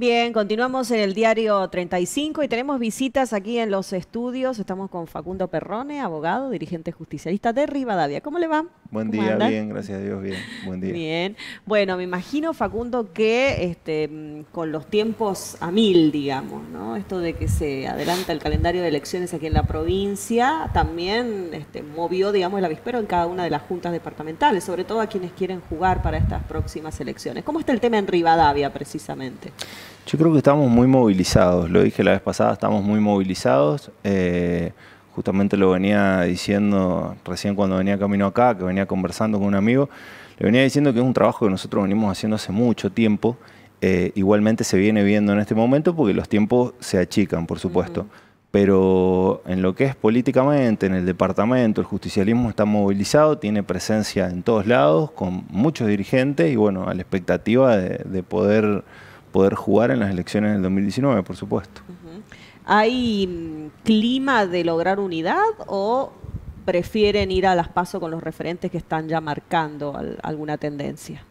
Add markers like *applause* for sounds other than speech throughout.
Bien, continuamos en el diario 35 y tenemos visitas aquí en los estudios. Estamos con Facundo Perrone, abogado, dirigente justicialista de Rivadavia. ¿Cómo le va? Buen día, bien, gracias a Dios, bien. Buen día. Bien. Bueno, me imagino, Facundo, que este, mm, con los tiempos a mil, digamos, ¿no? Esto de que se adelanta el calendario de elecciones aquí en la provincia también este, movió, digamos, el avispero en cada una de las juntas departamentales, sobre todo a quienes quieren jugar para estas próximas elecciones. ¿Cómo está el tema en Rivadavia, precisamente? Yo creo que estamos muy movilizados, lo dije la vez pasada, estamos muy movilizados. Eh, justamente lo venía diciendo recién cuando venía camino acá, que venía conversando con un amigo, le venía diciendo que es un trabajo que nosotros venimos haciendo hace mucho tiempo. Eh, igualmente se viene viendo en este momento porque los tiempos se achican, por supuesto. Pero en lo que es políticamente, en el departamento, el justicialismo está movilizado, tiene presencia en todos lados, con muchos dirigentes y bueno, a la expectativa de poder poder jugar en las elecciones del 2019, por supuesto. ¿Hay mm, clima de lograr unidad o prefieren ir a las pasos con los referentes que están ya marcando alguna tendencia?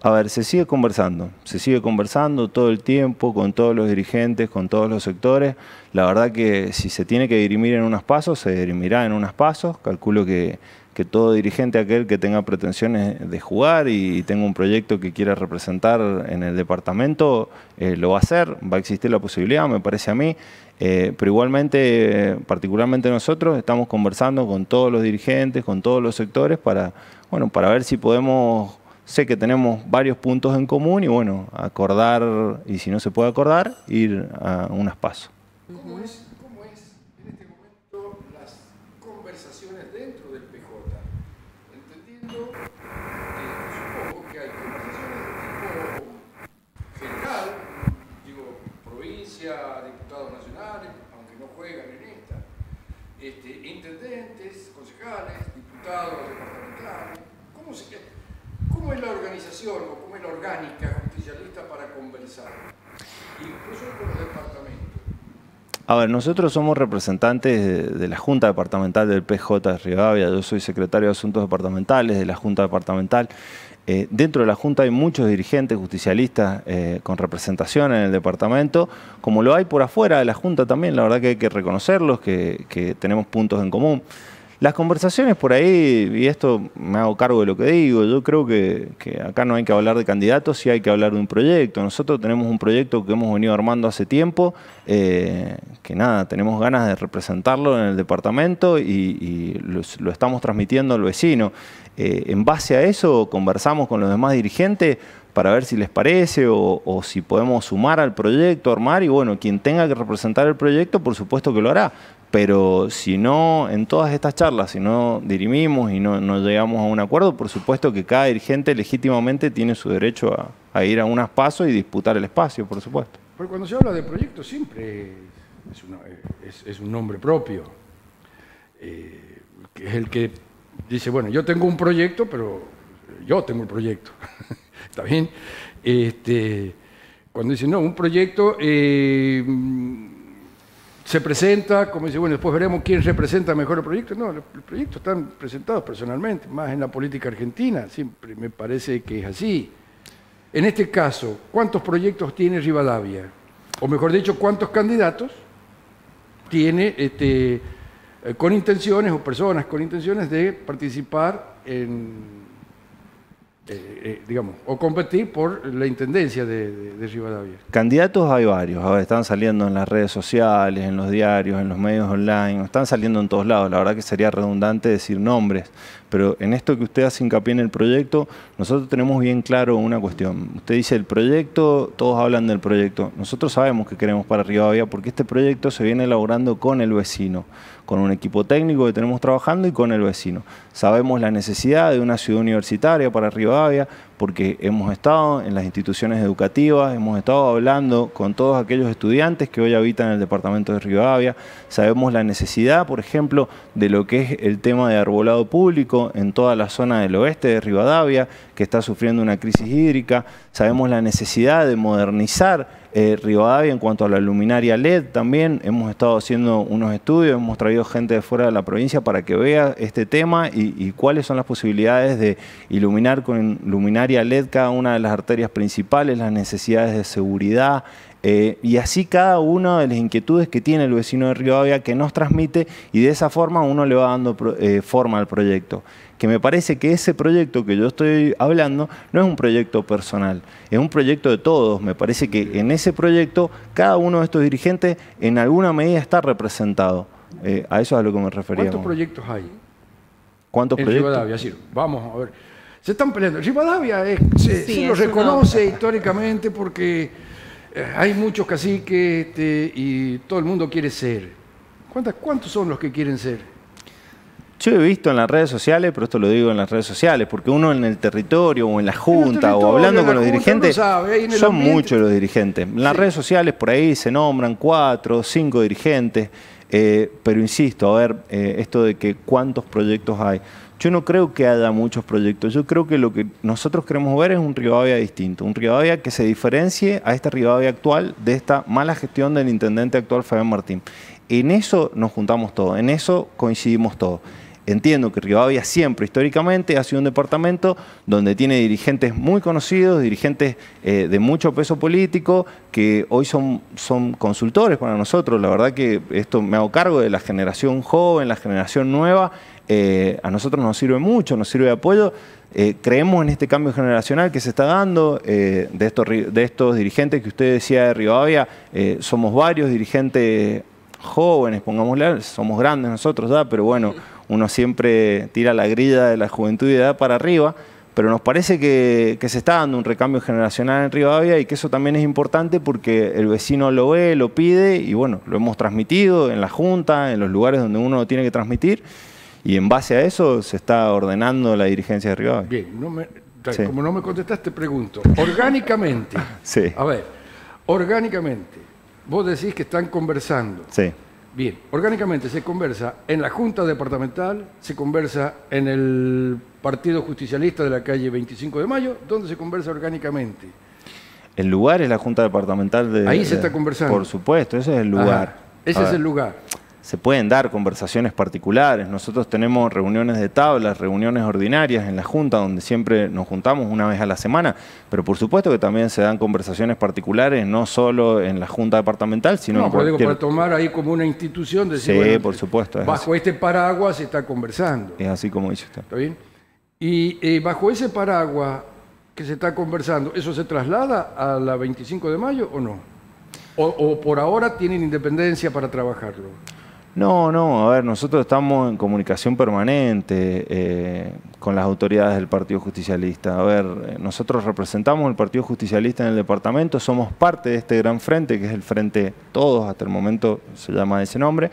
A ver, se sigue conversando, se sigue conversando todo el tiempo con todos los dirigentes, con todos los sectores. La verdad que si se tiene que dirimir en unos pasos, se dirimirá en unos pasos. Calculo que que todo dirigente, aquel que tenga pretensiones de jugar y tenga un proyecto que quiera representar en el departamento, eh, lo va a hacer, va a existir la posibilidad, me parece a mí. Eh, pero igualmente, particularmente nosotros, estamos conversando con todos los dirigentes, con todos los sectores, para, bueno, para ver si podemos, sé que tenemos varios puntos en común y bueno, acordar, y si no se puede acordar, ir a un espacio. orgánica justicialista para conversar, A ver, nosotros somos representantes de, la Junta Departamental del PJ de Rivadavia, yo soy secretario de Asuntos Departamentales de la Junta Departamental. Eh, dentro de la Junta hay muchos dirigentes justicialistas eh, con representación en el departamento, como lo hay por afuera de la Junta también, la verdad que hay que reconocerlos, que, que tenemos puntos en común. Las conversaciones por ahí, y esto me hago cargo de lo que digo, yo creo que, acá no hay que hablar de candidatos, sí hay que hablar de un proyecto. Nosotros tenemos un proyecto que hemos venido armando hace tiempo, eh, que nada, tenemos ganas de representarlo en el departamento y, lo, estamos transmitiendo al vecino. Eh, en base a eso conversamos con los demás dirigentes para ver si les parece o, o, si podemos sumar al proyecto, armar, y bueno, quien tenga que representar el proyecto, por supuesto que lo hará. Pero si no, en todas estas charlas, si no dirimimos y no, llegamos a un acuerdo, por supuesto que cada dirigente legítimamente tiene su derecho a, ir a unas espacio y disputar el espacio, por supuesto. Porque cuando se habla de proyecto siempre es, un nombre propio, eh, que es el que dice, bueno, yo tengo un proyecto, pero yo tengo el proyecto, *laughs* ¿está bien? Este, cuando dice, no, un proyecto... Eh, se presenta, como dice, bueno, después veremos quién representa mejor el proyecto. No, los proyectos están presentados personalmente, más en la política argentina, siempre me parece que es así. En este caso, ¿cuántos proyectos tiene Rivadavia? O mejor dicho, ¿cuántos candidatos tiene este, eh, con intenciones o personas con intenciones de participar en eh, eh, digamos, o competir por la intendencia de, Rivadavia. Candidatos hay varios, están saliendo en las redes sociales, en los diarios, en los medios online, están saliendo en todos lados. La verdad que sería redundante decir nombres, pero en esto que usted hace hincapié en el proyecto, nosotros tenemos bien claro una cuestión. Usted dice el proyecto, todos hablan del proyecto. Nosotros sabemos que queremos para Rivadavia porque este proyecto se viene elaborando con el vecino, con un equipo técnico que tenemos trabajando y con el vecino. Sabemos la necesidad de una ciudad universitaria para Río Rivadavia porque hemos estado en las instituciones educativas, hemos estado hablando con todos aquellos estudiantes que hoy habitan en el departamento de Río Rivadavia. Sabemos la necesidad, por ejemplo, de lo que es el tema de arbolado público en toda la zona del oeste de Rivadavia, que está sufriendo una crisis hídrica. Sabemos la necesidad de modernizar eh, Rivadavia en cuanto a la luminaria LED también. Hemos estado haciendo unos estudios, hemos traído gente de fuera de la provincia para que vea este tema y, y cuáles son las posibilidades de iluminar con luminaria LED cada una de las arterias principales, las necesidades de seguridad, eh, y así cada una de las inquietudes que tiene el vecino de Rivadavia que nos transmite y de esa forma uno le va dando eh, forma al proyecto. Que me parece que ese proyecto que yo estoy hablando no es un proyecto personal, es un proyecto de todos. Me parece que en ese proyecto cada uno de estos dirigentes en alguna medida está representado. Eh, a eso es a lo que me refería. ¿Cuántos proyectos hay? ¿Cuántos proyectos? Rivadavia, sí. Vamos a ver. Se están peleando. Rivadavia se, lo reconoce históricamente porque eh, hay muchos caciques este, y todo el mundo quiere ser. ¿Cuántas, ¿Cuántos son los que quieren ser? Yo he visto en las redes sociales, pero esto lo digo en las redes sociales, porque uno en el territorio o en la junta o hablando con los dirigentes, son muchos los dirigentes. En las redes sociales por ahí se nombran cuatro, cinco dirigentes, eh, pero insisto, a ver, eh, esto de que cuántos proyectos hay. Yo no creo que haya muchos proyectos. Yo creo que lo que nosotros queremos ver es un Rivadavia distinto, un Rivadavia que se diferencie a esta Rivadavia actual de esta mala gestión del intendente actual Fabián Martín. En eso nos juntamos todos, en eso coincidimos todos entiendo que Rivadavia siempre, históricamente, ha sido un departamento donde tiene dirigentes muy conocidos, dirigentes eh, de mucho peso político, que hoy son, son consultores para nosotros. La verdad que esto me hago cargo de la generación joven, la generación nueva. Eh, a nosotros nos sirve mucho, nos sirve de apoyo. Eh, creemos en este cambio generacional que se está dando, de, estos, de estos dirigentes que usted decía de Rivadavia, somos varios dirigentes jóvenes, pongámosle, somos grandes nosotros, ¿da? pero bueno, uno siempre tira la grilla de la juventud y edad para arriba, pero nos parece que, se está dando un recambio generacional en Rivadavia y que eso también es importante porque el vecino lo ve, lo pide y bueno, lo hemos transmitido en la Junta, en los lugares donde uno tiene que transmitir y en base a eso se está ordenando la dirigencia de Rivadavia. Bien, como no me contestaste, pregunto. Orgánicamente, *laughs* a ver, orgánicamente, vos decís que están conversando. Sí. Bien, orgánicamente se conversa en la Junta Departamental, se conversa en el Partido Justicialista de la calle 25 de Mayo, donde se conversa orgánicamente. El lugar es la Junta Departamental de... Ahí se está conversando. Por supuesto, ese es el lugar. ese es el lugar se pueden dar conversaciones particulares. Nosotros tenemos reuniones de tablas, reuniones ordinarias en la Junta, donde siempre nos juntamos una vez a la semana, pero por supuesto que también se dan conversaciones particulares, no solo en la Junta Departamental, sino no, en cualquier... digo, para tomar ahí como una institución, decir, sí, por supuesto, bajo este paraguas se está conversando. Es así como dice usted. ¿Está bien? Y eh, bajo ese paraguas que se está conversando, ¿eso se traslada a la 25 de mayo o no? o por ahora tienen independencia para trabajarlo? No, no, a ver, nosotros estamos en comunicación permanente eh, con las autoridades del Partido Justicialista. A ver, eh, nosotros representamos el Partido Justicialista en el departamento, somos parte de este gran frente, que es el Frente Todos, hasta el momento se llama de ese nombre,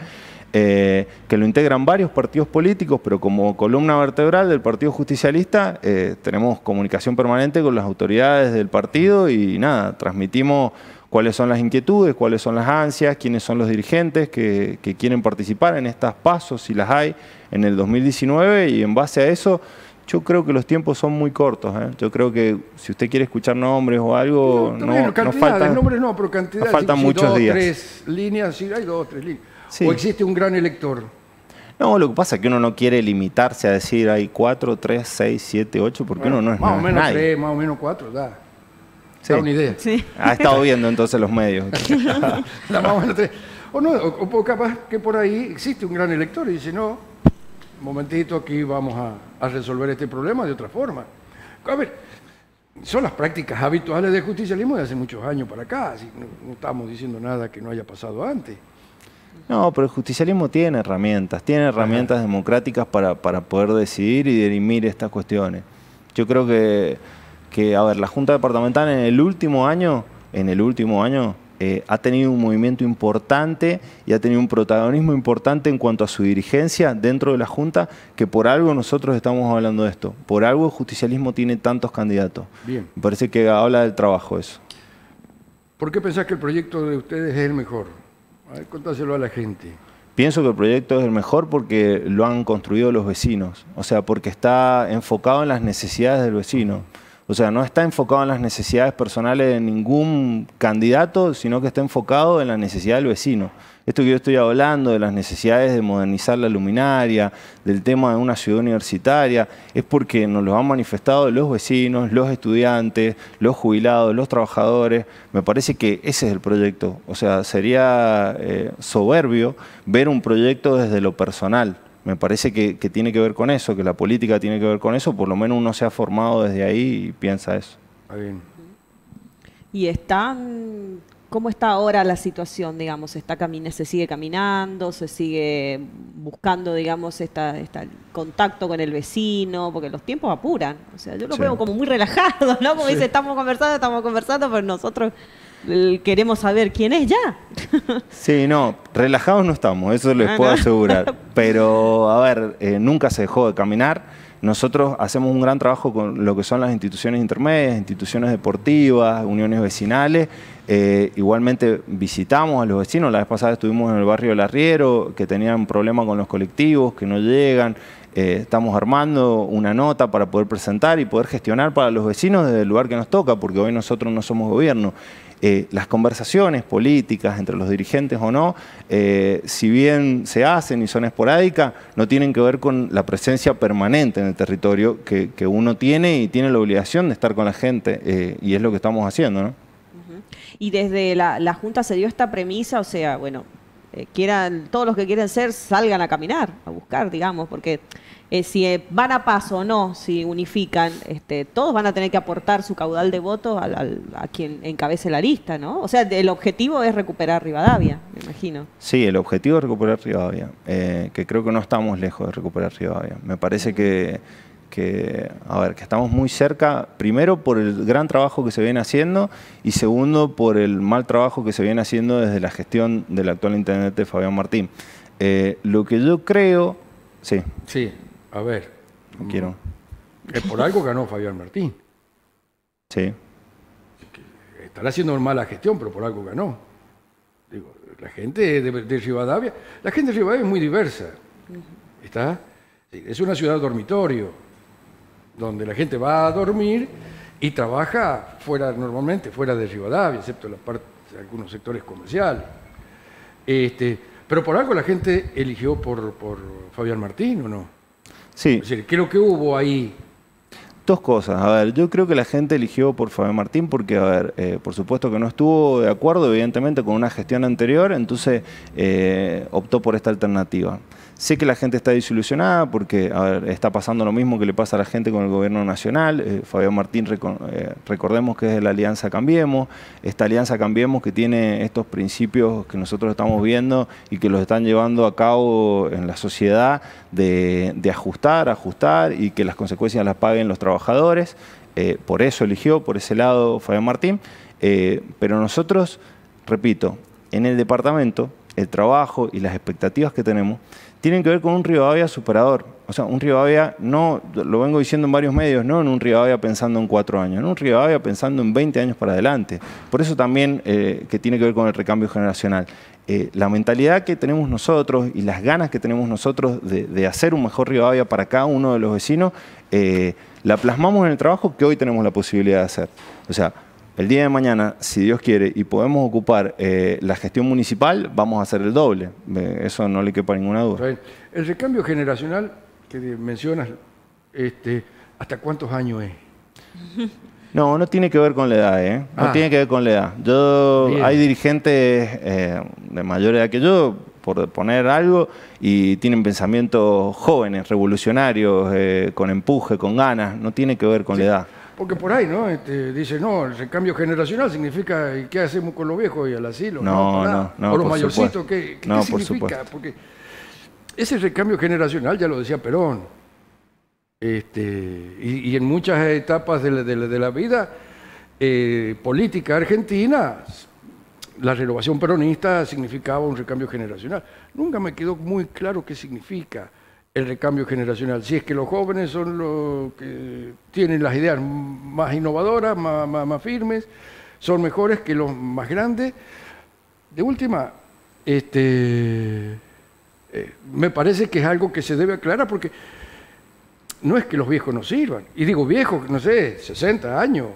eh, que lo integran varios partidos políticos, pero como columna vertebral del Partido Justicialista tenemos comunicación permanente con las autoridades del partido y nada, transmitimos cuáles son las inquietudes, cuáles son las ansias, quiénes son los dirigentes que, quieren participar en estas pasos, si las hay, en el 2019 y en base a eso yo creo que los tiempos son muy cortos. ¿eh? Yo creo que si usted quiere escuchar nombres o algo, no, no, faltan, nombres no, pero cantidad, muchos dos, días. tres líneas, hay dos, tres líneas. O existe un gran elector. No, lo que pasa es que uno no quiere limitarse a decir hay cuatro, tres, seis, siete, ocho, porque uno no es más o menos tres, más o menos cuatro, da. Sí. Ah, una idea. Ha ah, estado viendo entonces los medios. *laughs* o no, capaz que por ahí existe un gran elector y dice, no, un momentito, aquí vamos a, resolver este problema de otra forma. A ver, son las prácticas habituales del justicialismo de hace muchos años para acá, así, no, estamos diciendo nada que no haya pasado antes. No, pero el justicialismo tiene herramientas, tiene herramientas democráticas para, para poder decidir y dirimir estas cuestiones. Yo creo que que, a ver, la Junta Departamental en el último año, en el último año, eh, ha tenido un movimiento importante y ha tenido un protagonismo importante en cuanto a su dirigencia dentro de la Junta, que por algo nosotros estamos hablando de esto. Por algo el justicialismo tiene tantos candidatos. Bien. Me parece que habla del trabajo eso. ¿Por qué pensás que el proyecto de ustedes es el mejor? A ver, contáselo a la gente. Pienso que el proyecto es el mejor porque lo han construido los vecinos, o sea, porque está enfocado en las necesidades del vecino. O sea, no está enfocado en las necesidades personales de ningún candidato, sino que está enfocado en la necesidad del vecino. Esto que yo estoy hablando de las necesidades de modernizar la luminaria, del tema de una ciudad universitaria, es porque nos lo han manifestado los vecinos, los estudiantes, los jubilados, los trabajadores. Me parece que ese es el proyecto. O sea, sería eh, soberbio ver un proyecto desde lo personal me parece que, tiene que ver con eso, que la política tiene que ver con eso, por lo menos uno se ha formado desde ahí y piensa eso. ¿Y están, cómo está ahora la situación, digamos? Está camina, ¿Se sigue caminando? ¿Se sigue buscando, digamos, esta, esta, contacto con el vecino? Porque los tiempos apuran. O sea, yo lo veo como muy relajado, ¿no? Como dice, estamos conversando, estamos conversando, pero nosotros queremos saber quién es ya. *laughs* sí, no, relajados no estamos, eso les ah, puedo asegurar. *laughs* Pero, a ver, eh, nunca se dejó de caminar. Nosotros hacemos un gran trabajo con lo que son las instituciones intermedias, instituciones deportivas, uniones vecinales eh, igualmente visitamos a los vecinos, la vez pasada estuvimos en el barrio del Arriero, que tenían problemas con los colectivos, que no llegan. Eh, estamos armando una nota para poder presentar y poder gestionar para los vecinos desde el lugar que nos toca, porque hoy nosotros no somos gobierno. Eh, las conversaciones políticas entre los dirigentes o no, si bien se hacen y son esporádicas, no tienen que ver con la presencia permanente en el territorio que, que uno tiene y tiene la obligación de estar con la gente y es lo que estamos haciendo. ¿no? y desde la, Junta se dio esta premisa, o sea, bueno, eh, quieran, todos los que quieren ser salgan a caminar, a buscar, digamos, porque eh, si eh, van a paso o no, si unifican, este, todos van a tener que aportar su caudal de votos a quien encabece la lista, ¿no? O sea, el objetivo es recuperar Rivadavia, me imagino. Sí, el objetivo es recuperar Rivadavia, que creo que no estamos lejos de recuperar Rivadavia. Me parece que que, a ver, que estamos muy cerca, primero por el gran trabajo que se viene haciendo y segundo por el mal trabajo que se viene haciendo desde la gestión del actual intendente Fabián Martín. Eh, lo que yo creo, sí. Sí, a ver. No quiero. Mm, por algo ganó Fabián Martín. Sí. Estará haciendo mala gestión, pero por algo ganó. Digo, la gente de, de Rivadavia, la gente de Rivadavia es muy diversa. ¿Está? Es una ciudad dormitorio donde la gente va a dormir y trabaja fuera, normalmente fuera de Rivadavia, excepto la parte, algunos sectores comerciales. Este, pero por algo la gente eligió por, Fabián Martín, ¿o no? Sí. Es decir, creo que hubo ahí Dos cosas. A ver, yo creo que la gente eligió por Fabián Martín porque, a ver, eh, por supuesto que no estuvo de acuerdo, evidentemente, con una gestión anterior, entonces eh, optó por esta alternativa. Sé que la gente está desilusionada porque está pasando lo mismo que le pasa a la gente con el gobierno nacional. Eh, Fabián Martín, eh, recordemos que es de la Alianza Cambiemos. Esta Alianza Cambiemos que tiene estos principios que nosotros estamos viendo y que los están llevando a cabo en la sociedad de, ajustar, ajustar y que las consecuencias las paguen los trabajadores. Eh, por eso eligió, por ese lado, Fabián Martín. pero nosotros, repito, en el departamento, el trabajo y las expectativas que tenemos, tienen que ver con un Rivadavia superador. O sea, un Rivadavia, no, lo vengo diciendo en varios medios, no en un Río Rivadavia pensando en cuatro años, en un Río Rivadavia pensando en 20 años para adelante. Por eso también eh, que tiene que ver con el recambio generacional. Eh, la mentalidad que tenemos nosotros y las ganas que tenemos nosotros de, hacer un mejor Rivadavia para cada uno de los vecinos, eh, la plasmamos en el trabajo que hoy tenemos la posibilidad de hacer. O sea, el día de mañana, si Dios quiere, y podemos ocupar eh, la gestión municipal, vamos a hacer el doble. Eh, eso no le quepa ninguna duda. El recambio generacional que mencionas, este, ¿hasta cuántos años es? *laughs* No, no tiene que ver con la edad, ¿eh? No ah. tiene que ver con la edad. Yo, hay dirigentes eh, de mayor edad que yo, por poner algo, y tienen pensamientos jóvenes, revolucionarios, con empuje, con ganas. No tiene que ver con la edad. Porque por ahí, ¿no? Este, dice, no, el recambio generacional significa qué hacemos con los viejos y el asilo? No, no, no. o los mayorcitos, ¿qué, significa? Porque ese recambio generacional ya lo decía Perón. Este, y, en muchas etapas de la, vida eh, política argentina, la renovación peronista significaba un recambio generacional. Nunca me quedó muy claro qué significa el recambio generacional. Si es que los jóvenes son los que tienen las ideas más innovadoras, más, firmes, son mejores que los más grandes. De última, este, eh, me parece que es algo que se debe aclarar porque no es que los viejos no sirvan. Y digo viejos, no sé, 60 años,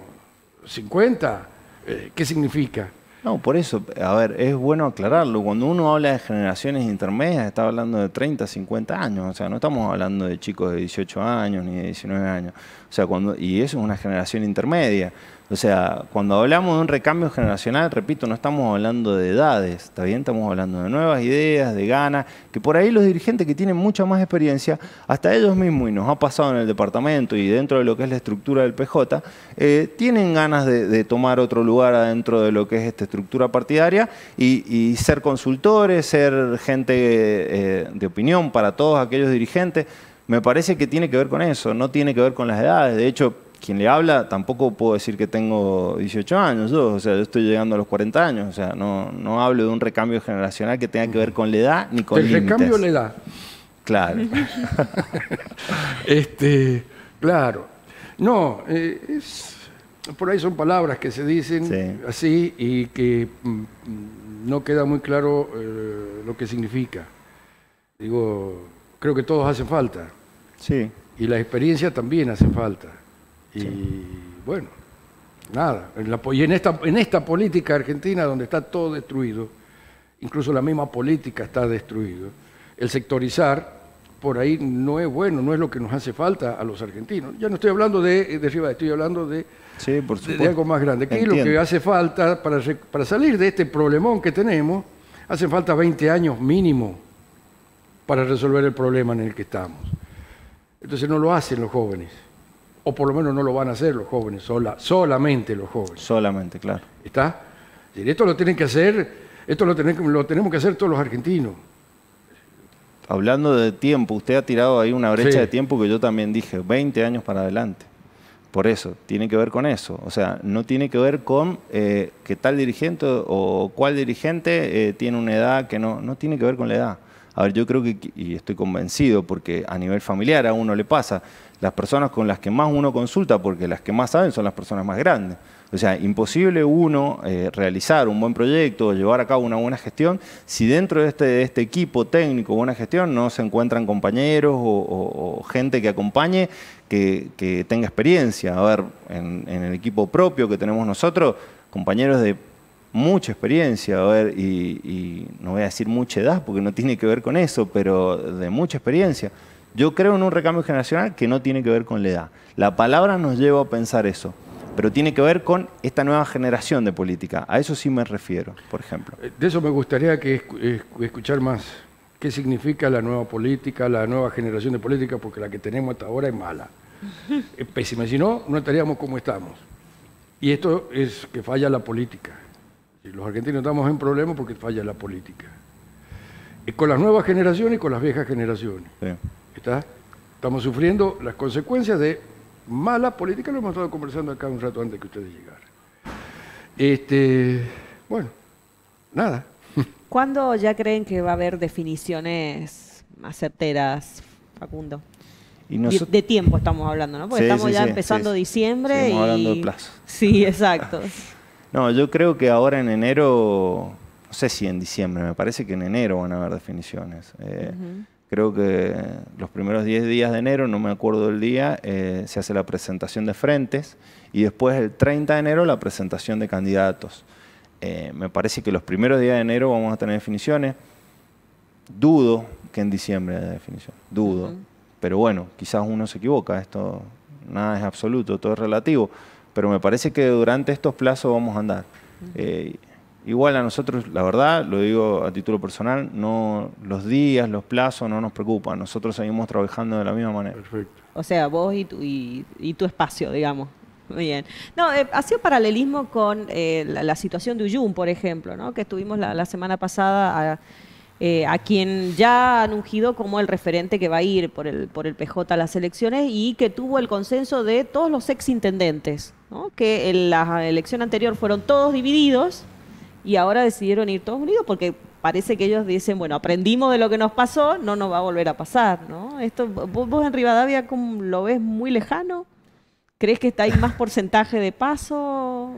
50, eh, ¿qué significa? No, por eso, a ver, es bueno aclararlo. Cuando uno habla de generaciones intermedias, está hablando de 30, 50 años. O sea, no estamos hablando de chicos de 18 años ni de 19 años. O sea, cuando, y eso es una generación intermedia. O sea, cuando hablamos de un recambio generacional, repito, no estamos hablando de edades, también Estamos hablando de nuevas ideas, de ganas, que por ahí los dirigentes que tienen mucha más experiencia, hasta ellos mismos, y nos ha pasado en el departamento y dentro de lo que es la estructura del PJ, eh, tienen ganas de, tomar otro lugar adentro de lo que es esta estructura partidaria y, ser consultores, ser gente eh, de opinión para todos aquellos dirigentes. Me parece que tiene que ver con eso, no tiene que ver con las edades. De hecho, quien le habla, tampoco puedo decir que tengo 18 años, yo, o sea, yo estoy llegando a los 40 años, o sea, no, no hablo de un recambio generacional que tenga que ver con la edad ni con El recambio la edad. Claro. *laughs* este, claro. No, eh, es, por ahí son palabras que se dicen así y que mm, mm, no queda muy claro eh, lo que significa. Digo, creo que todos hacen falta. Sí. Y la experiencia también hace falta. Y bueno, nada. y en esta, en esta política argentina donde está todo destruido, incluso la misma política está destruida, el sectorizar por ahí no es bueno, no es lo que nos hace falta a los argentinos. Ya no estoy hablando de, eh, de estoy hablando de, algo más grande. ¿Qué lo que hace falta para, para salir de este problemón que tenemos? hace falta 20 años mínimo para resolver el problema en el que estamos. Entonces no lo hacen los jóvenes o por lo menos no lo van a hacer los jóvenes, sola, solamente los jóvenes. Solamente, claro. ¿Está? Esto lo tienen que hacer, esto lo, tenemos que hacer todos los argentinos. Hablando de tiempo, usted ha tirado ahí una brecha de tiempo que yo también dije, 20 años para adelante. Por eso, tiene que ver con eso. O sea, no tiene que ver con eh, que tal dirigente o cuál dirigente eh, tiene una edad que no, no tiene que ver con la edad. A ver, yo creo que, y estoy convencido, porque a nivel familiar a uno le pasa, las personas con las que más uno consulta, porque las que más saben son las personas más grandes. O sea, imposible uno eh, realizar un buen proyecto, llevar a cabo una buena gestión, si dentro de este, este equipo técnico, buena gestión, no se encuentran compañeros o, gente que acompañe que, tenga experiencia. A ver, en el equipo propio que tenemos nosotros, compañeros de mucha experiencia, a ver, y, no voy a decir mucha edad porque no tiene que ver con eso, pero de mucha experiencia. Yo creo en un recambio generacional que no tiene que ver con la edad. La palabra nos lleva a pensar eso, pero tiene que ver con esta nueva generación de política. A eso sí me refiero, por ejemplo. Eh, de eso me gustaría que escuchar más. ¿Qué significa la nueva política, la nueva generación de política? Porque la que tenemos hasta ahora es mala, *laughs* es pésima. Si no, no estaríamos como estamos. Y esto es que falla la política. Los argentinos estamos en problemas porque falla la política. Y con las nuevas generaciones y con las viejas generaciones. Estamos sufriendo las consecuencias de mala política, lo hemos estado conversando acá un rato antes que ustedes llegaran. Este, bueno, nada. *laughs* ¿Cuándo ya creen que va a haber definiciones más Facundo? de, tiempo estamos hablando, ¿no? Porque estamos ya empezando diciembre y... hablando de plazo. Sí, exacto. *laughs* No, yo creo que ahora en enero, no sé si en diciembre, me parece que en enero van a haber definiciones. Eh, creo que los primeros 10 días de enero, no me acuerdo el día, eh, se hace la presentación de frentes y después el 30 de enero la presentación de candidatos. Eh, me parece que los primeros días de enero vamos a tener definiciones. Dudo que en diciembre haya definición, dudo. Pero bueno, quizás uno se equivoca, esto nada es absoluto, todo es relativo pero me parece que durante estos plazos vamos a andar. Eh, igual a nosotros, la verdad, lo digo a título personal, no los días, los plazos no nos preocupan, nosotros seguimos trabajando de la misma manera. Perfecto. O sea, vos y tu, y, tu espacio, digamos. Muy bien. No, eh, ha sido paralelismo con eh, la, situación de Uyun, por ejemplo, ¿no? que estuvimos la, semana pasada a, eh, quien ya han ungido como el referente que va a ir por el, por el PJ a las elecciones y que tuvo el consenso de todos los ex intendentes. ¿no? que en la elección anterior fueron todos divididos y ahora decidieron ir todos unidos porque parece que ellos dicen, bueno, aprendimos de lo que nos pasó, no nos va a volver a pasar, ¿no? Esto, vos, en Rivadavia lo ves muy lejano, ¿crees que está, ahí más porcentaje de paso,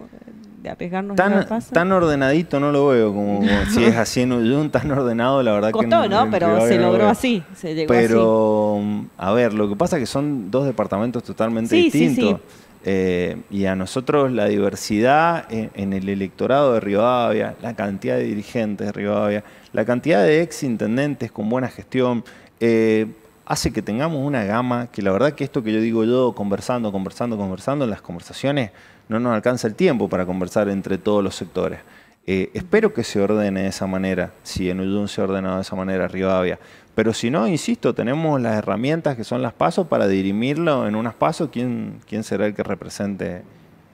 de apegarnos tan, paso? Tan ordenadito no lo veo, como, *laughs* si es así en Uyun, tan ordenado, la verdad que no. ¿no? Pero se logró así, se llegó Pero, a ver, lo que pasa es que son dos departamentos totalmente sí, distintos. Sí, sí. Eh, y a nosotros la diversidad en, el electorado de Rivadavia, la cantidad de dirigentes de Avia, la cantidad de ex intendentes con buena gestión, eh, hace que tengamos una gama que la verdad que esto que yo digo yo, conversando, conversando, conversando, en las conversaciones no nos alcanza el tiempo para conversar entre todos los sectores. Eh, espero que se ordene de esa manera, si en Uyun se ha ordenado de esa manera Rivadavia. Pero si no, insisto, tenemos las herramientas que son las pasos para dirimirlo en unas pasos, ¿quién, quién será el que represente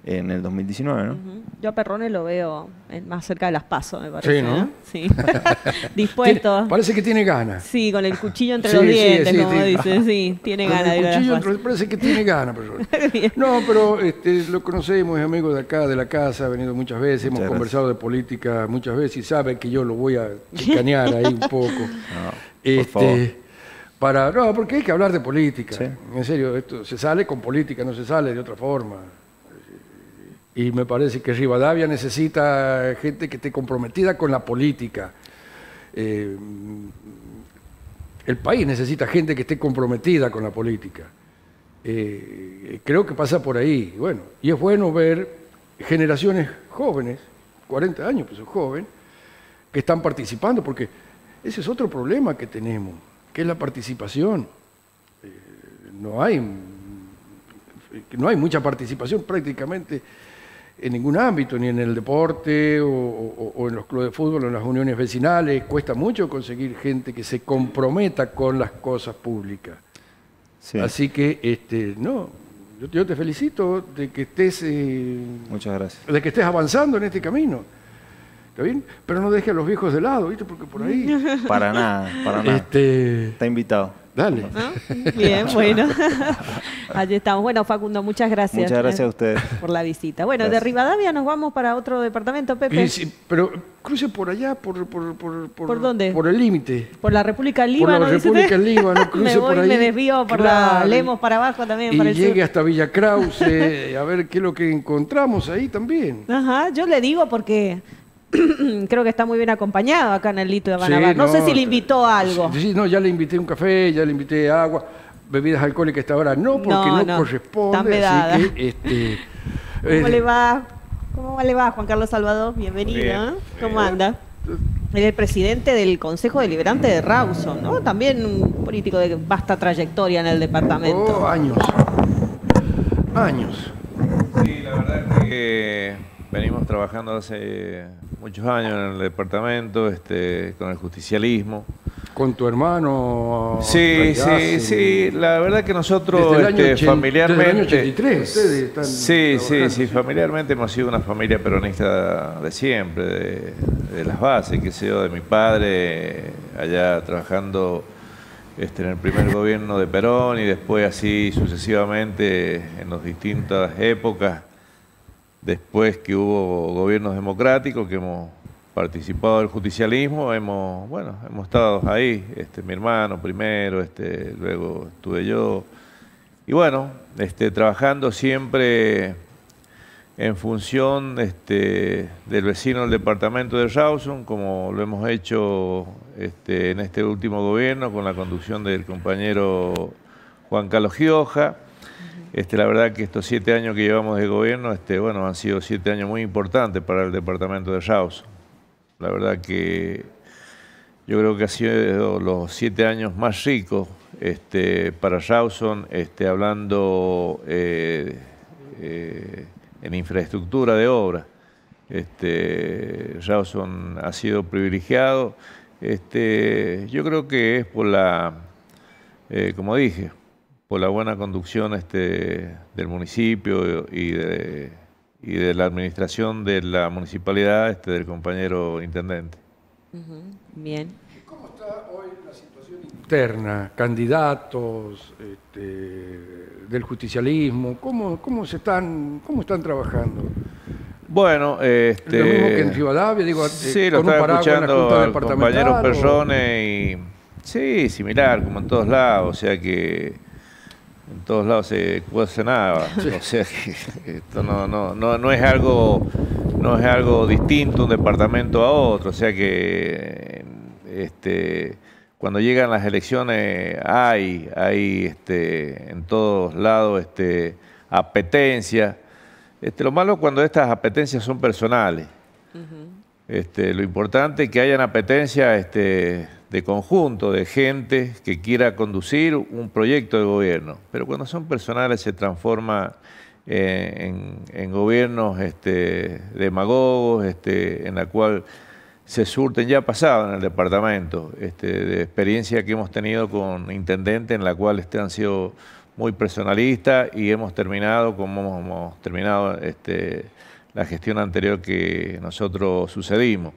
en el 2019, ¿no? Yo a Perrone lo veo más cerca de las pasos, me parece. Sí, ¿no? Sí. *laughs* *laughs* Dispuesto. parece que tiene ganas. Sí, con el cuchillo entre los dientes, como dice, sí, tiene ganas. El cuchillo entre, parece que tiene ganas, *laughs* No, pero este, lo conocemos, es amigo de acá, de la casa, ha venido muchas veces, hemos conversado de política muchas veces y sabe que yo lo voy a chicanear ahí un poco. Este, para, no, porque hay que hablar de política. En serio, esto se sale con política, no se sale de otra forma. Y me parece que Rivadavia necesita gente que esté comprometida con la política. Eh, el país necesita gente que esté comprometida con la política. Eh, creo que pasa por ahí. Bueno, y es bueno ver generaciones jóvenes, 40 años, pues son joven, que están participando, porque ese es otro problema que tenemos, que es la participación. Eh, no hay no hay mucha participación prácticamente en ningún ámbito, ni en el deporte o, en los clubes de fútbol, o en las uniones vecinales. Cuesta mucho conseguir gente que se comprometa con las cosas públicas. Así que, este, no, yo, te felicito de que estés... Eh, Muchas gracias. De que estés avanzando en este camino. ¿Está bien? Pero no deje a los viejos de lado, ¿viste? Porque por ahí. *laughs* Para nada, para nada. Este... Está invitado. Dale. Ah, bien, *laughs* bueno. *laughs* Allí estamos. Bueno, Facundo, muchas gracias. Muchas gracias a eh, ustedes. Por la visita. Bueno, de Rivadavia nos vamos para otro departamento, Pepe. pero cruce por allá, por... ¿Por, por, por dónde? Por el límite. Por la República Líbano, Por la República ¿no? Líbano, cruce me voy, por Me desvío por la Lemos para abajo también. llegue hasta Villa Krause, a ver qué es lo que encontramos ahí también. Ajá, yo le digo porque *clears throat* creo que está muy bien acompañado acá en el Lito de Banabar. no, sé si le invitó eh, algo. Sí, no, ya le invité un café, ya le invité agua, bebidas alcohólicas hasta ahora no, porque no, corresponde. que, este, *laughs* ¿Cómo eh, le va? ¿Cómo le va, Juan Carlos Salvador? Bienvenido. ¿eh? ¿Cómo anda anda? el presidente del Consejo Deliberante de Rawson, ¿no? También un político de vasta trayectoria en el departamento. Oh, años. Años. Sí, la verdad es que venimos trabajando hace muchos años en el departamento, este, con el justicialismo. Con tu hermano. Sí, sí, sí. La verdad que nosotros familiarmente. Desde el año 83, este, sí, sí, sí. Familiarmente hemos sido una familia peronista de siempre, de, las bases, que sea de mi padre allá trabajando este, en el primer gobierno de Perón y después así sucesivamente en las distintas épocas después que hubo gobiernos democráticos que hemos participado del justicialismo, hemos, bueno, hemos estado ahí, este, mi hermano primero, este, luego estuve yo, y bueno, este, trabajando siempre en función del vecino del departamento de Rawson, como lo hemos hecho en este último gobierno con la conducción del compañero Juan Carlos Gioja. Este, la verdad que estos siete años que llevamos de gobierno, este, bueno, han sido siete años muy importantes para el departamento de Rawson. La verdad que yo creo que ha sido los siete años más ricos este, para Rawson, este, hablando eh, eh, en infraestructura de obra. Este, Rawson ha sido privilegiado. Este, yo creo que es por la, eh, como dije, por la buena conducción este, del municipio y de, y de la administración de la municipalidad este, del compañero intendente. Bien. ¿Cómo está hoy la situación interna? Candidatos este, del justicialismo, ¿cómo, cómo, se están, ¿cómo están trabajando? Bueno, este, lo que en Rivadavia, digo, eh, con un y sí, similar como en todos lados, o sea que en todos lados se cuestionaba. nada, *laughs* O sea que esto no, es algo, no es algo distinto un departamento a otro. O sea que este, cuando llegan las elecciones hay, hay este, en todos lados este, apetencia. Este, lo malo cuando estas apetencias son personales. Este, lo importante es que haya una apetencia este, de conjunto, de gente que quiera conducir un proyecto de gobierno. Pero cuando son personales se transforma eh, en, gobiernos este, demagogos, en la cual se surten, ya ha pasado en el departamento, de experiencia que hemos tenido con intendentes en la cual este, han sido muy personalistas y hemos terminado como hemos, terminado la gestión anterior que nosotros sucedimos,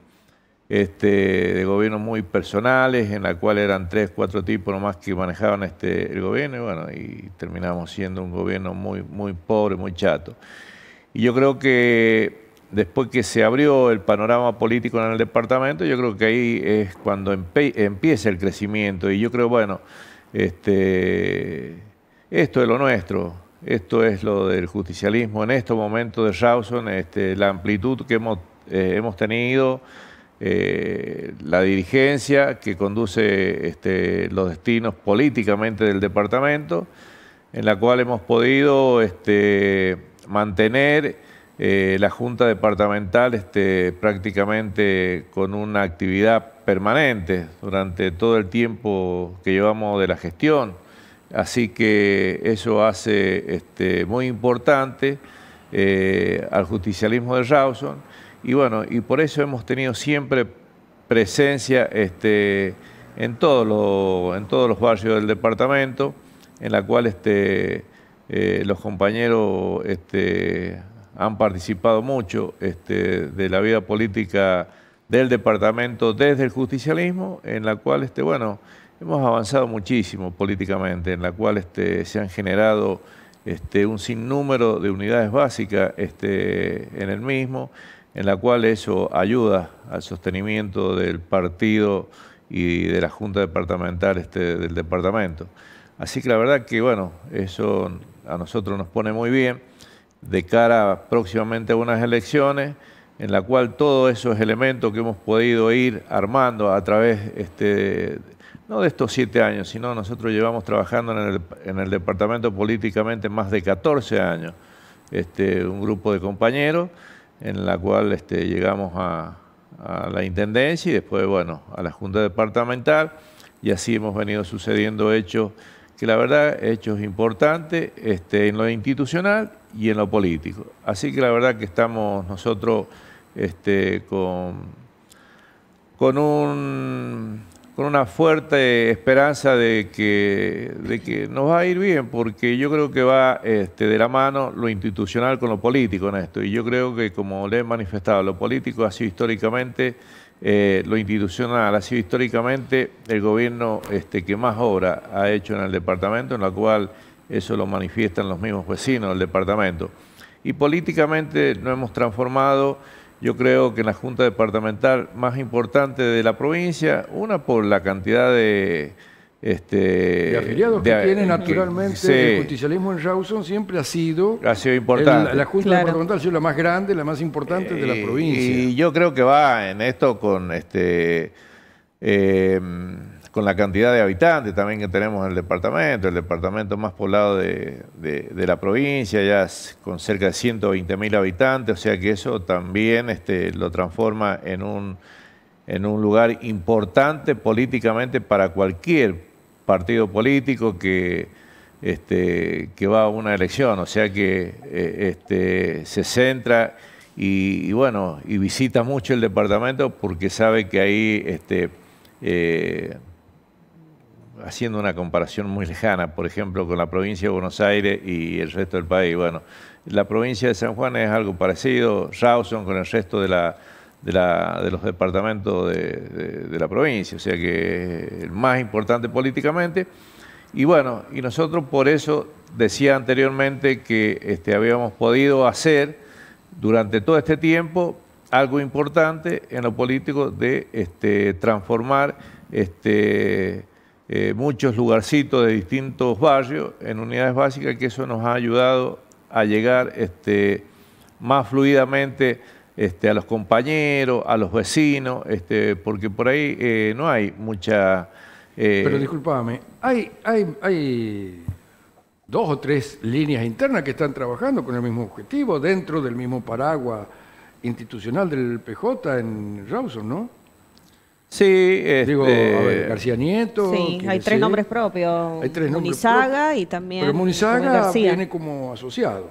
este, de gobiernos muy personales, en la cual eran tres, cuatro tipos nomás que manejaban este, el gobierno, y bueno, y terminamos siendo un gobierno muy, muy pobre, muy chato. Y yo creo que después que se abrió el panorama político en el departamento, yo creo que ahí es cuando empieza el crecimiento, y yo creo, bueno, este, esto es lo nuestro, esto es lo del justicialismo en estos momentos de Rawson, este, la amplitud que hemos, eh, tenido, eh, la dirigencia que conduce este, los destinos políticamente del departamento, en la cual hemos podido este, mantener eh, la Junta Departamental prácticamente con una actividad permanente durante todo el tiempo que llevamos de la gestión Así que eso hace este, muy importante eh, al justicialismo de Rawson. Y bueno, y por eso hemos tenido siempre presencia este, en, todos los, en todos los barrios del departamento, en la cual este, eh, los compañeros este, han participado mucho este, de la vida política del departamento desde el justicialismo, en la cual, bueno, hemos avanzado muchísimo políticamente, en la cual este, se han generado este, un sinnúmero de unidades básicas este, en el mismo, en la cual eso ayuda al sostenimiento del partido y de la Junta Departamental este, del departamento. Así que la verdad que, bueno, eso a nosotros nos pone muy bien de cara próximamente a unas elecciones en la cual todos esos elementos que hemos podido ir armando a través este, no de estos siete años, sino nosotros llevamos trabajando en el, departamento políticamente más de 14 años, este, un grupo de compañeros en la cual este, llegamos a, la Intendencia y después, bueno, a la Junta Departamental y así hemos venido sucediendo hechos que la verdad, hechos importantes este, en lo institucional y en lo político. Así que la verdad que estamos nosotros con, con un con una fuerte esperanza de que, de que nos va a ir bien, porque yo creo que va este, de la mano lo institucional con lo político en esto. Y yo creo que, como le he manifestado, lo político ha sido históricamente, eh, lo institucional ha sido históricamente el gobierno este, que más obra ha hecho en el departamento, en la cual eso lo manifiestan los mismos vecinos del departamento. Y políticamente no hemos transformado yo creo que la Junta Departamental más importante de la provincia, una por la cantidad de... Este, afiliados que tiene naturalmente el justicialismo en Rawson siempre ha sido, ha sido importante. la Junta Departamental ha sido la más grande, la más importante de la eh, provincia. Y yo creo que va en esto con este eh, con la cantidad de habitantes también que tenemos en el departamento, el departamento más poblado de, la provincia, ya con cerca de 120 mil habitantes, o sea que eso también este, lo transforma en un, en un lugar importante políticamente para cualquier partido político que, este, va a una elección, o sea que eh, este, se centra y, bueno, y visita mucho el departamento porque sabe que ahí... Eh, haciendo una comparación muy lejana, por ejemplo, con la provincia de Buenos Aires y el resto del país. Bueno, la provincia de San Juan es algo parecido, Rawson con el resto de, la, de, los departamentos de, la provincia, o sea que es el más importante políticamente. Y bueno, y nosotros por eso decía anteriormente que este, habíamos podido hacer durante todo este tiempo algo importante en lo político de este, transformar este, eh, muchos lugarcitos de distintos barrios en unidades básicas, que eso nos ha ayudado a llegar este, más fluidamente este, a los compañeros, a los vecinos, este, porque por ahí eh, no hay mucha... Eh, Pero disculpame, hay dos o tres líneas internas que están trabajando con el mismo objetivo, dentro del mismo paraguas institucional del PJ en Rawson, ¿no? Sí, Digo, a este, ver, García Nieto. Sí, hay tres nombres propios. Hay tres Munizaga y también. Pero Munizaga viene como asociado.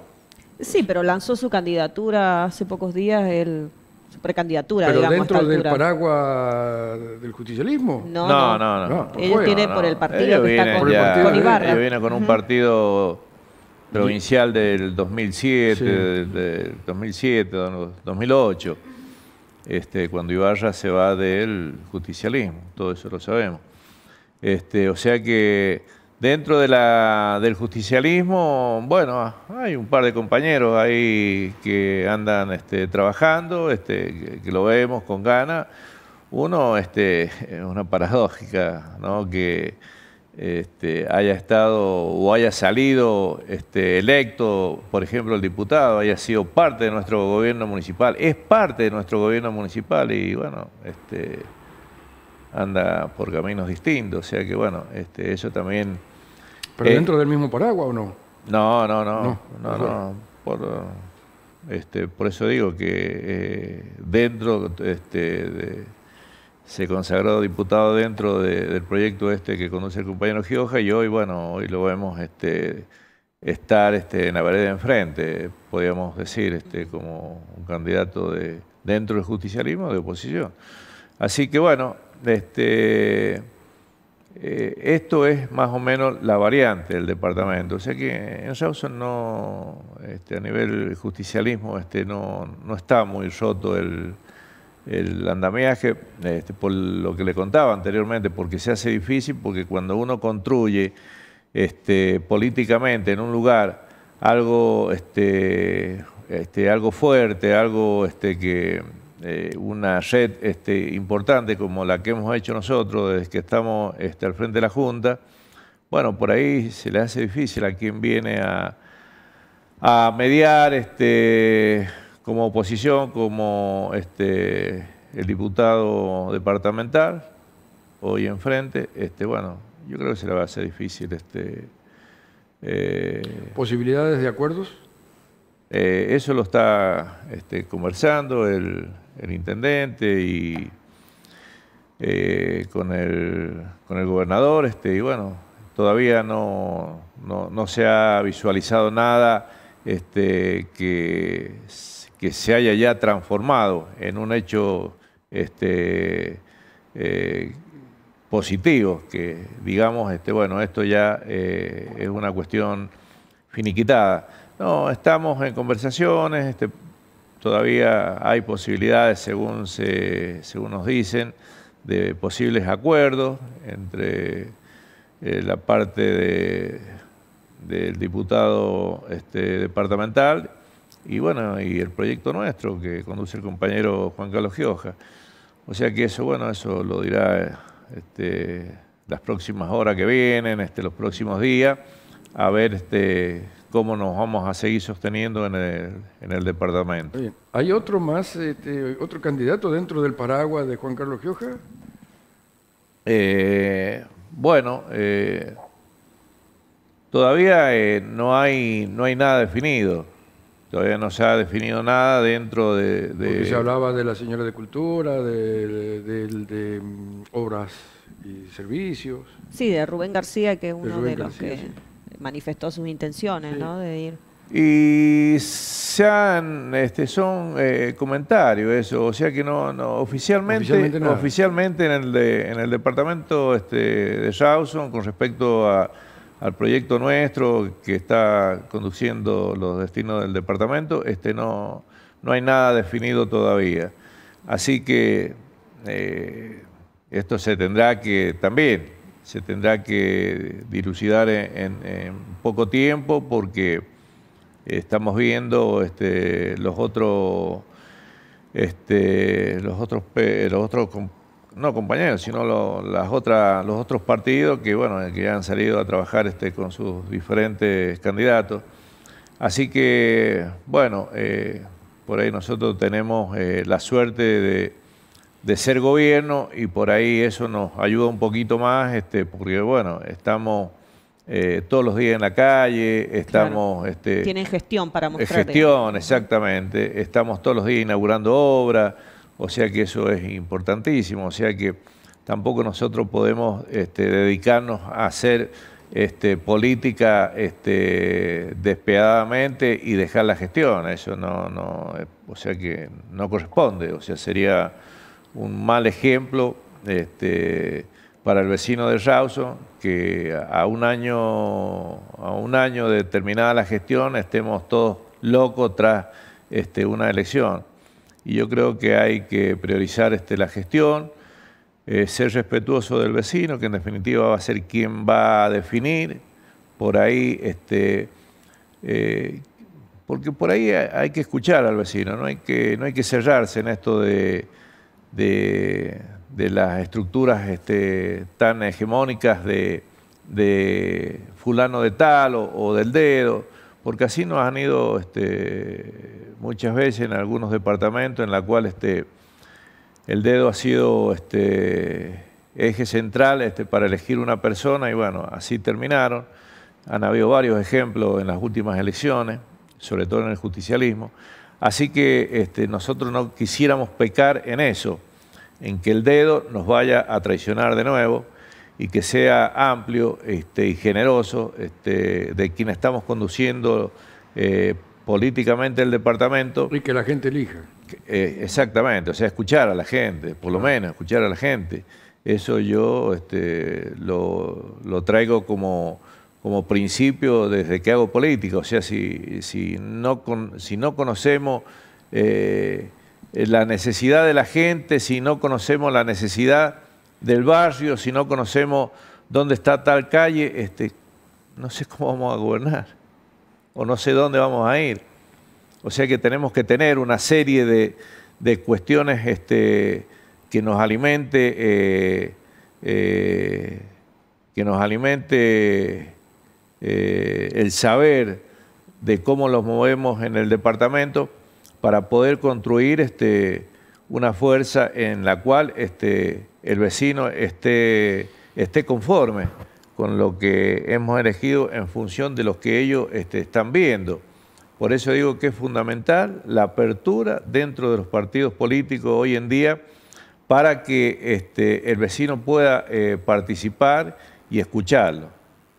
Sí, pero lanzó su candidatura hace pocos días, el, su precandidatura, pero digamos. ¿Dentro del paraguas del justicialismo? No, no, no. Él Ellos tienen por el partido que está con, Ibarra. Ellos viene con un partido provincial del 2007, sí. del 2007, 2008. Este, cuando Ibarra se va del justicialismo, todo eso lo sabemos. Este, o sea que dentro del justicialismo, bueno, hay un par de compañeros ahí que andan este, trabajando, que, lo vemos con ganas. Uno, *laughs* una paradójica, ¿no? Que, este, haya estado o haya salido este, electo, por ejemplo, el diputado, haya sido parte de nuestro gobierno municipal, es parte de nuestro gobierno municipal y bueno, este, anda por caminos distintos, o sea que bueno, este, eso también... ¿Pero dentro del mismo paraguas o no? No, no, no, no, no, por, este, por eso digo que eh, dentro este, de se consagró diputado dentro del proyecto este que conduce el compañero Gioja y hoy, bueno, hoy lo vemos este, estar este, en la de enfrente, podríamos decir, este, como un candidato de, dentro del justicialismo de oposición. Así que bueno, eh, esto es más o menos la variante del departamento. O sea que en Rawson no, este, a nivel justicialismo, este, no, no está muy roto el el andamiaje, este, por lo que le contaba anteriormente, porque se hace difícil, porque cuando uno construye este, políticamente en un lugar algo, este, este algo fuerte, algo este, que eh, una red este, importante como la que hemos hecho nosotros desde que estamos este, al frente de la Junta, bueno, por ahí se le hace difícil a quien viene a, mediar, este, como oposición, como este, el diputado departamental, hoy enfrente, este, bueno, yo creo que se le va a hacer difícil. Este, eh, ¿Posibilidades de acuerdos? Eh, eso lo está este, conversando el, intendente y eh, con, el, con el gobernador, este, y bueno, todavía no, no, no se ha visualizado nada este, que, que, se haya ya transformado en un hecho este, eh, positivo, que digamos, este, bueno, esto ya eh, es una cuestión finiquitada. No, estamos en conversaciones, todavía hay posibilidades, según, según nos dicen, de posibles acuerdos entre eh, la parte de del diputado este, departamental y bueno, y el proyecto nuestro que conduce el compañero Juan Carlos Gioja. O sea que eso, bueno, eso lo dirá este, las próximas horas que vienen, este, los próximos días, a ver cómo nos vamos a seguir sosteniendo en el, departamento. ¿Hay otro más, otro candidato dentro del paraguas de Juan Carlos Gioja? Eh, bueno, eh, Todavía eh, no, hay, no hay nada definido. Todavía no se ha definido nada dentro de... Porque se hablaba de la señora de cultura, de, mm, obras y servicios. Sí, de Rubén García, que es uno de, los que manifestó sus intenciones, ¿no? De ir. Y sean este, son eh, comentarios eso, o sea que no, no oficialmente, oficialmente, en, el en el departamento este, de Rawson con respecto a al proyecto nuestro que está conduciendo los destinos del departamento, este no, no hay nada definido todavía. Así que eh, esto se tendrá que también, se tendrá que dilucidar en, poco tiempo porque estamos viendo este, los otros... Este, los otros los otros no compañeros, sino las otras, los otros partidos que, bueno, que ya han salido a trabajar este, con sus diferentes candidatos. Así que, bueno, eh, por ahí nosotros tenemos eh, la suerte de, ser gobierno y por ahí eso nos ayuda un poquito más, este, porque, bueno, estamos eh, todos los días en la calle, estamos... Este, Tienen gestión para mostrar. Gestión, exactamente. Estamos todos los días inaugurando obras o sea que eso es importantísimo, o sea que tampoco nosotros podemos este, dedicarnos a hacer este, política este, y dejar la gestión. Eso no, no, o sea que no corresponde. O sea, sería un mal ejemplo este, para el vecino de Rawson que a un año, a un año de terminada la gestión estemos todos locos tras este, una elección y yo creo que hay que priorizar este, la gestión, eh, ser respetuoso del vecino, que en definitiva va a ser quien va a definir por ahí, este, eh, porque por ahí hay que escuchar al vecino, no hay que, no hay que cerrarse en esto de, las estructuras este, tan hegemónicas de, fulano de tal o del dedo porque así nos han ido este, muchas veces en algunos departamentos en la cual este, el dedo ha sido este, eje central para elegir una persona y bueno, así terminaron. Han habido varios ejemplos en las últimas elecciones, sobre todo en el justicialismo. Así que nosotros no quisiéramos pecar en eso, en que el dedo nos vaya a traicionar de nuevo y que sea amplio este, y generoso este, de quien estamos conduciendo eh, políticamente el departamento. Y que la gente elija. Eh, exactamente, o sea, escuchar a la gente, por lo ah. menos escuchar a la gente. Eso yo este, lo, traigo como, como principio desde que hago política. O sea, si, si, no, si no conocemos eh, la necesidad de la gente, si no conocemos la necesidad del barrio, si no conocemos dónde está tal calle, este, no sé cómo vamos a gobernar o no sé dónde vamos a ir. O sea que tenemos que tener una serie de, cuestiones este, que nos alimente, eh, eh, que nos alimente eh, el saber de cómo los movemos en el departamento para poder construir este, una fuerza en la cual este, el vecino esté, esté conforme con lo que hemos elegido en función de lo que ellos este, están viendo. Por eso digo que es fundamental la apertura dentro de los partidos políticos hoy en día para que este, el vecino pueda eh, participar y escucharlo.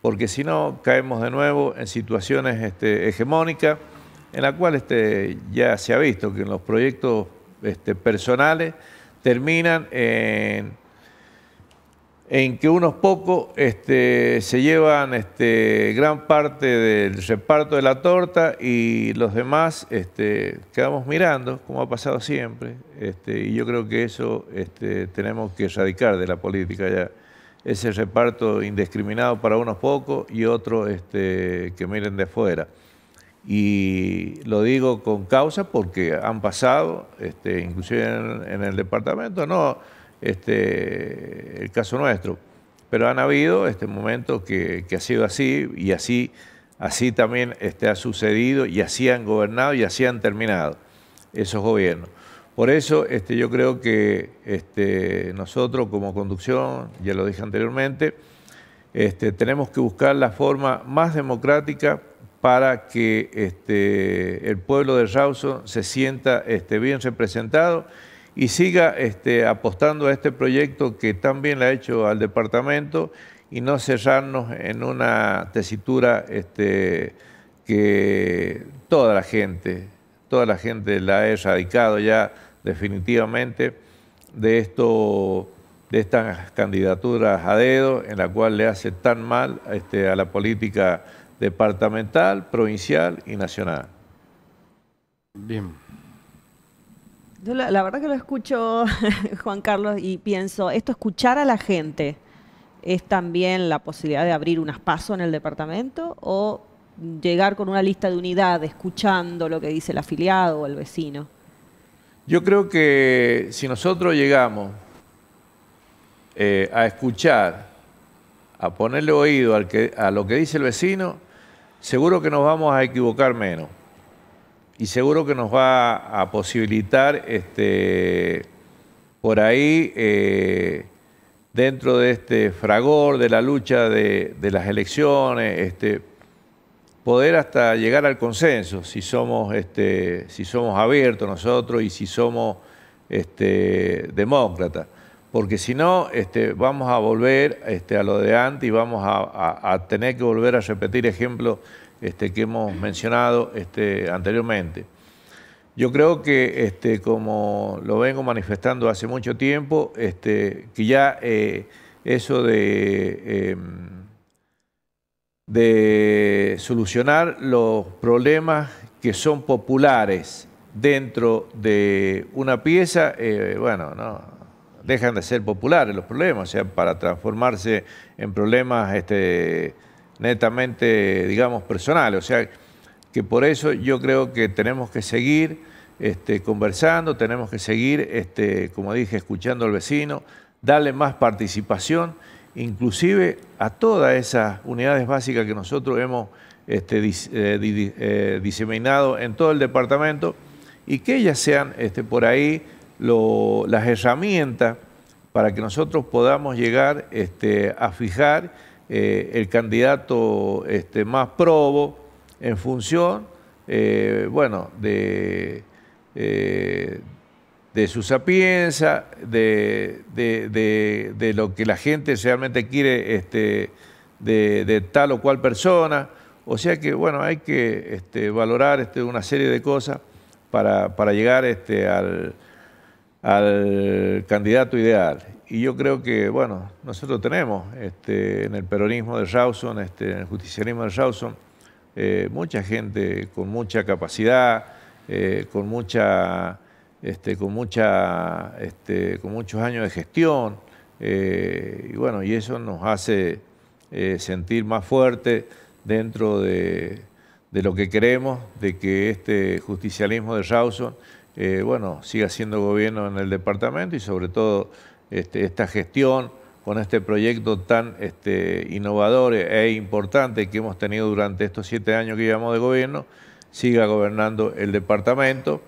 Porque si no, caemos de nuevo en situaciones este, hegemónicas, en la cual este, ya se ha visto que en los proyectos este, personales terminan en, que unos pocos este, se llevan este, gran parte del reparto de la torta y los demás quedamos mirando, como ha pasado siempre, y yo creo que eso tenemos que erradicar de la política ya ese reparto indiscriminado para unos pocos y otros que miren de fuera. Y lo digo con causa porque han pasado, este, inclusive en, el departamento, no este, el caso nuestro, pero han habido este momentos que, ha sido así y así, así también este, ha sucedido y así han gobernado y así han terminado esos gobiernos. Por eso este, yo creo que este, nosotros como conducción, ya lo dije anteriormente, tenemos que buscar la forma más democrática para que este, el pueblo de Rawson se sienta este, bien representado y siga este, apostando a este proyecto que también le ha hecho al departamento y no cerrarnos en una tesitura este, que toda la gente, toda la gente la ha erradicado ya definitivamente de esto de estas candidaturas a dedo en la cual le hace tan mal a la política departamental, provincial y nacional. Bien. la, verdad que lo escucho, *laughs* Juan Carlos, y pienso, esto escuchar a la gente es también la posibilidad de abrir un espacio en el departamento o llegar con una lista de unidades escuchando lo que dice el afiliado o el vecino. Yo creo que si nosotros llegamos eh, a escuchar, a ponerle oído a lo que dice el vecino, seguro que nos vamos a equivocar menos y seguro que nos va a posibilitar este, por ahí, eh, dentro de este fragor de la lucha de, las elecciones, este, poder hasta llegar al consenso, si somos, este, si somos abiertos nosotros y si somos este, demócratas porque si no, este, vamos a volver este, a lo de antes y vamos a, tener que volver a repetir ejemplos este, que hemos mencionado anteriormente. Yo creo que, como lo vengo manifestando hace mucho tiempo, que ya eh, eso em, de, solucionar los problemas que son populares dentro de una pieza, eh, bueno, no, dejan de ser populares los problemas, o sea, para transformarse en problemas este, netamente, digamos, personales. O sea, que por eso yo creo que tenemos que seguir este, conversando, tenemos que seguir, este, como dije, escuchando al vecino, darle más participación, inclusive a todas esas unidades básicas que nosotros hemos este, eh, eh, diseminado en todo el departamento y que ellas sean este, por ahí las herramientas para que nosotros podamos llegar este, a fijar eh, el candidato este, más probo en función, eh, bueno, de, eh, de su sapienza, de, lo que la gente realmente quiere este, de, tal o cual persona. O sea que, bueno, hay que valorar una serie de cosas para, para llegar al al candidato ideal. Y yo creo que, bueno, nosotros tenemos este, en el peronismo de Rawson, este, en el justicialismo de Rawson, eh, mucha gente con mucha capacidad, eh, con, mucha, este, con, mucha, este, con muchos años de gestión, eh, y bueno, y eso nos hace sentir más fuerte dentro de, de lo que creemos de que este justicialismo de Rawson eh, bueno, siga siendo gobierno en el departamento y sobre todo este, esta gestión con este proyecto tan este, innovador e importante que hemos tenido durante estos siete años que llevamos de gobierno, siga gobernando el departamento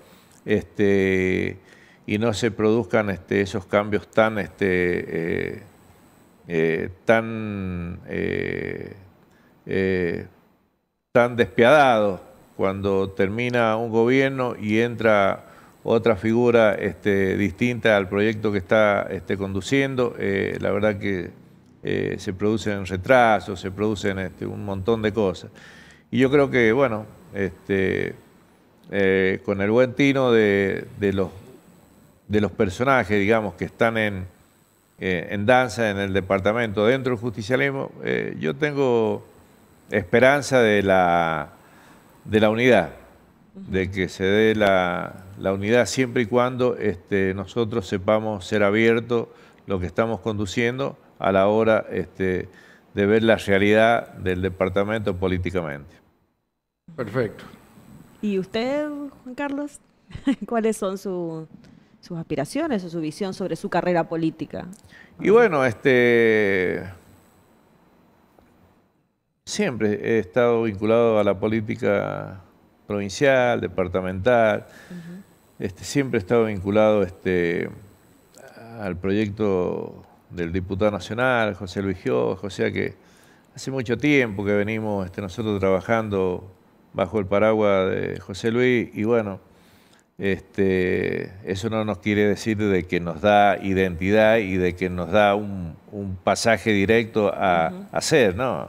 este, y no se produzcan esos cambios tan, eh, eh, tan, tan despiadados cuando termina un gobierno y entra otra figura este, distinta al proyecto que está este, conduciendo. Eh, la verdad que eh, se producen retrasos, se producen este, un montón de cosas. Y yo creo que, bueno, eh, con el buen tino de, los, personajes, digamos, que están en, danza en el departamento dentro del justicialismo, yo tengo esperanza de la unidad de que se dé la, unidad siempre y cuando este, nosotros sepamos ser abiertos lo que estamos conduciendo a la hora este, de ver la realidad del departamento políticamente. Perfecto. ¿Y usted, Juan Carlos? *laughs* ¿Cuáles son sus aspiraciones o su visión sobre su carrera política? Y bueno, este, siempre he estado vinculado a la política provincial, departamental. este, siempre he estado vinculado este, al proyecto del diputado nacional, José Luis Gioja, o sea que hace mucho tiempo que venimos este, nosotros trabajando bajo el paraguas de José Luis y bueno, este, eso no nos quiere decir de que nos da identidad y de que nos da un, pasaje directo a, hacer, ¿no?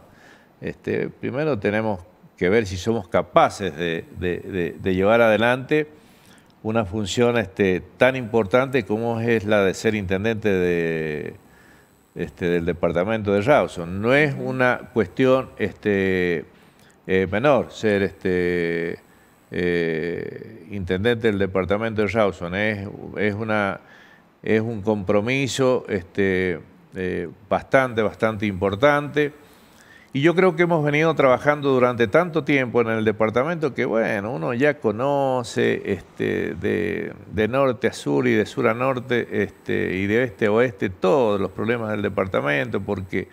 Este, primero tenemos que ver si somos capaces de, llevar adelante una función este, tan importante como es la de ser intendente este, del departamento de Rawson. No es una cuestión este, eh, menor ser eh, intendente del departamento de Rawson, es, un compromiso eh, bastante, bastante importante y yo creo que hemos venido trabajando durante tanto tiempo en el departamento que, bueno, uno ya conoce este, de, norte a sur y de sur a norte este, y de este a oeste todos los problemas del departamento porque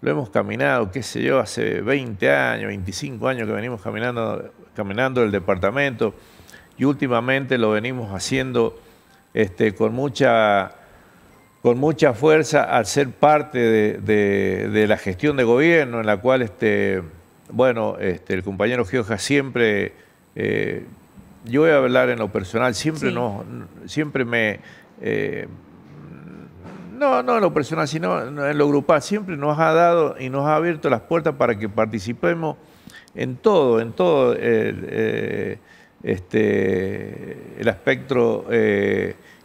lo hemos caminado, qué sé yo, hace 20 años, 25 años que venimos caminando, caminando el departamento y últimamente lo venimos haciendo este, con mucha con mucha fuerza al ser parte de, la gestión de gobierno, en la cual, este, bueno, este, el compañero Gioja siempre, eh, yo voy a hablar en lo personal, siempre, siempre me... Eh, no, no en lo personal, sino en lo grupal, siempre nos ha dado y nos ha abierto las puertas para que participemos en todo, en todo el, eh, este, el aspecto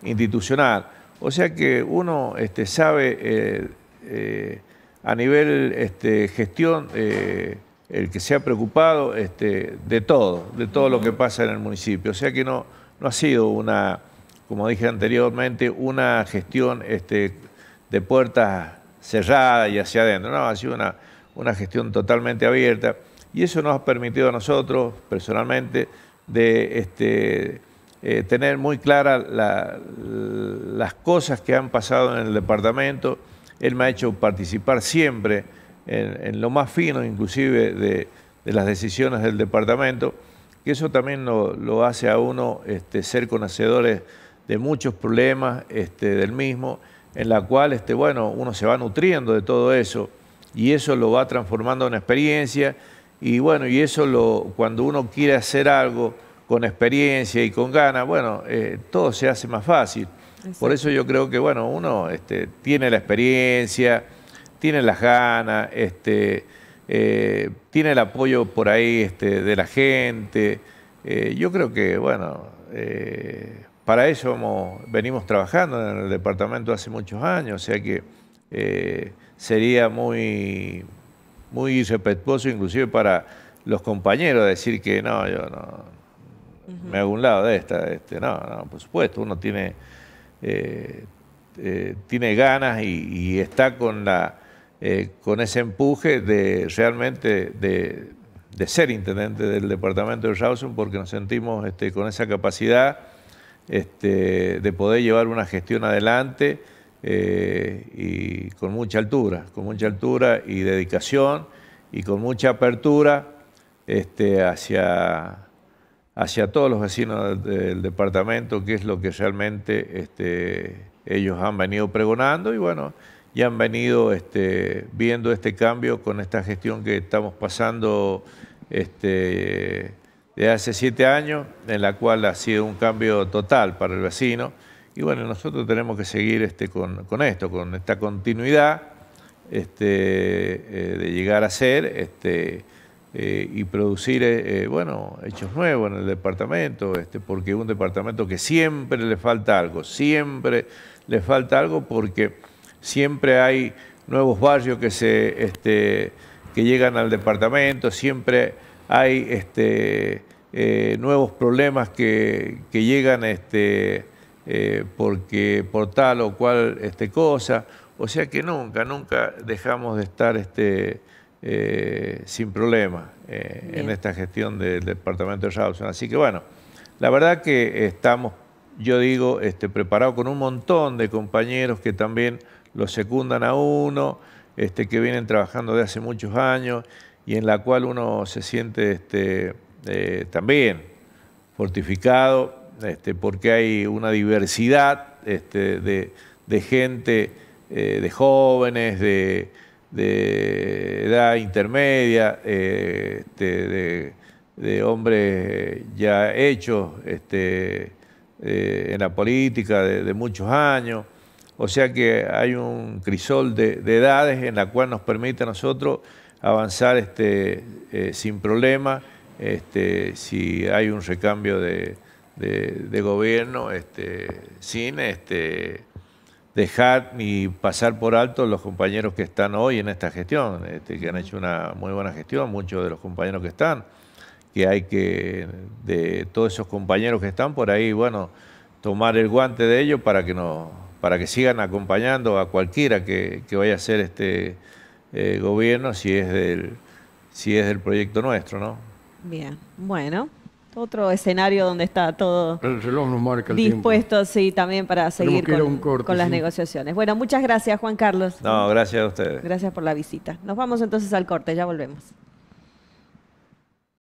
institucional. O sea que uno este, sabe eh, eh, a nivel este, gestión eh, el que se ha preocupado este, de todo, de todo lo que pasa en el municipio. O sea que no, no ha sido una, como dije anteriormente, una gestión este, de puertas cerradas y hacia adentro. No, ha sido una, una gestión totalmente abierta. Y eso nos ha permitido a nosotros, personalmente, de eh, tener muy clara las cosas que han pasado en el departamento. Él me ha hecho participar siempre en, lo más fino, inclusive, de, las decisiones del departamento, que eso también lo, hace a uno este, ser conocedores de muchos problemas este, del mismo, en la cual este, bueno, uno se va nutriendo de todo eso y eso lo va transformando en experiencia y bueno, y eso lo, cuando uno quiere hacer algo, con experiencia y con ganas, bueno, eh, todo se hace más fácil. Por eso yo creo que, bueno, uno este, tiene la experiencia, tiene las ganas, este, eh, tiene el apoyo por ahí este, de la gente. Eh, yo creo que, bueno, para eso venimos trabajando en el departamento hace muchos años, o sea que sería muy, muy irrespetuoso inclusive para los compañeros decir que no, yo no, me hago un lado de esta. Este, no, no, por supuesto, uno tiene, eh, eh, tiene ganas y, está con, la, eh, con ese empuje de realmente de, de, ser intendente del departamento de Rawson porque nos sentimos este, con esa capacidad este, de poder llevar una gestión adelante. y con mucha altura, con mucha altura y dedicación y con mucha apertura hacia, hacia todos los vecinos del departamento que es lo que realmente este, ellos han venido pregonando y bueno, y han venido este, viendo este cambio con esta gestión que estamos pasando este, de hace siete años, en la cual ha sido un cambio total para el vecino. Y bueno, nosotros tenemos que seguir con, esto, con esta continuidad eh, de llegar a ser eh, y producir, eh, eh, bueno, hechos nuevos en el departamento, este, porque es un departamento que siempre le falta algo, siempre le falta algo porque siempre hay nuevos barrios que se este, que llegan al departamento, siempre hay este, nuevos problemas que, llegan este, porque, por tal o cual este, cosa. O sea que nunca, nunca dejamos de estar este, eh, sin problema eh, en esta gestión del departamento de Rawson. Así que bueno, la verdad que estamos, yo digo, este, preparados con un montón de compañeros que también lo secundan a uno, este, que vienen trabajando de hace muchos años y en la cual uno se siente este, eh, también fortificado, este, porque hay una diversidad este, de, gente, de jóvenes, de, de edad intermedia, eh, de, hombres ya hechos este, eh, en la política de, muchos años. O sea que hay un crisol de, edades en la cual nos permite a nosotros avanzar este, eh, sin problema este, si hay un recambio de, gobierno este, sin... Este, dejar ni pasar por alto los compañeros que están hoy en esta gestión, este, que han hecho una muy buena gestión, muchos de los compañeros que están, que hay que, de todos esos compañeros que están por ahí, bueno, tomar el guante de ellos para que no para que sigan acompañando a cualquiera que, vaya a ser este eh, gobierno si es del, si es del proyecto nuestro, ¿no? Bien, bueno otro escenario donde está todo dispuesto, también para seguir con, las negociaciones. Bueno, muchas gracias, Juan Carlos. No, gracias a ustedes. Gracias por la visita. Nos vamos entonces al corte, ya volvemos.